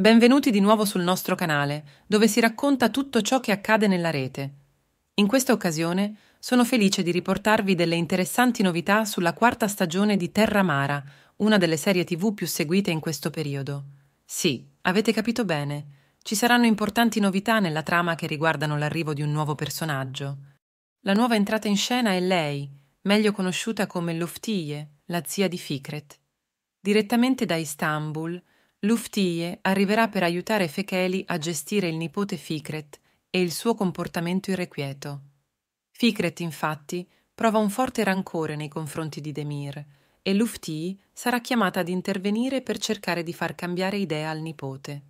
Benvenuti di nuovo sul nostro canale, dove si racconta tutto ciò che accade nella rete. In questa occasione sono felice di riportarvi delle interessanti novità sulla quarta stagione di Terra Mara, una delle serie TV più seguite in questo periodo. Sì, avete capito bene. Ci saranno importanti novità nella trama che riguardano l'arrivo di un nuovo personaggio. La nuova entrata in scena è lei, meglio conosciuta come Luftie, la zia di Fikret. Direttamente da Istanbul, Luftie arriverà per aiutare Fecheli a gestire il nipote Fikret e il suo comportamento irrequieto. Fikret, infatti, prova un forte rancore nei confronti di Demir e Luftie sarà chiamata ad intervenire per cercare di far cambiare idea al nipote.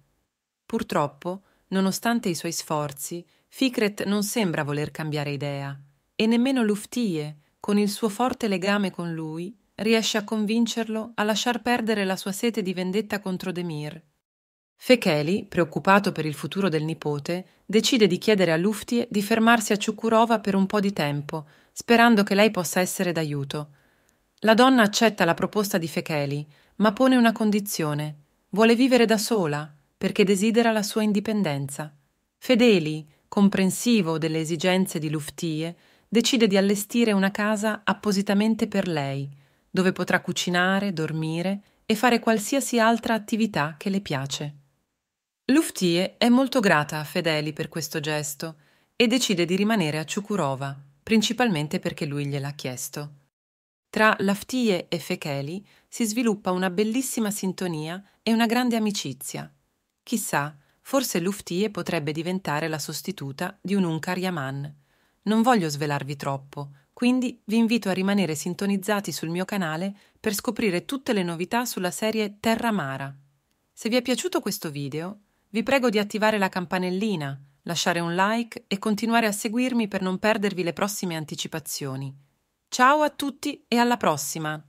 Purtroppo, nonostante i suoi sforzi, Fikret non sembra voler cambiare idea e nemmeno Luftie, con il suo forte legame con lui, riesce a convincerlo a lasciar perdere la sua sete di vendetta contro Demir. Fecheli, preoccupato per il futuro del nipote, decide di chiedere a Luftie di fermarsi a Ciucurova per un po' di tempo, sperando che lei possa essere d'aiuto. La donna accetta la proposta di Fecheli, ma pone una condizione. Vuole vivere da sola, perché desidera la sua indipendenza. Fedeli, comprensivo delle esigenze di Luftie, decide di allestire una casa appositamente per lei, dove potrà cucinare, dormire e fare qualsiasi altra attività che le piace. Luftie è molto grata a Fedeli per questo gesto e decide di rimanere a Ciucurova, principalmente perché lui gliel'ha chiesto. Tra Laftie e Fecheli si sviluppa una bellissima sintonia e una grande amicizia. Chissà, forse Luftie potrebbe diventare la sostituta di un Unkar Yaman. Non voglio svelarvi troppo, quindi vi invito a rimanere sintonizzati sul mio canale per scoprire tutte le novità sulla serie Terra Mara. Se vi è piaciuto questo video, vi prego di attivare la campanellina, lasciare un like e continuare a seguirmi per non perdervi le prossime anticipazioni. Ciao a tutti e alla prossima!